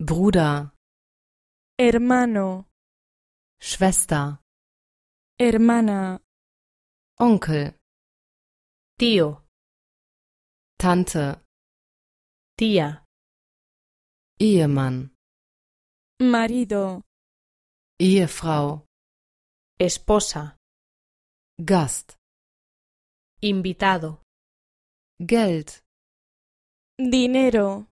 Bruder, Hermano, Schwester, Hermana, Onkel, Tio. Tante, Tia. Ehemann, Marido, Ehefrau, Esposa, Gast, Invitado, Geld, Dinero,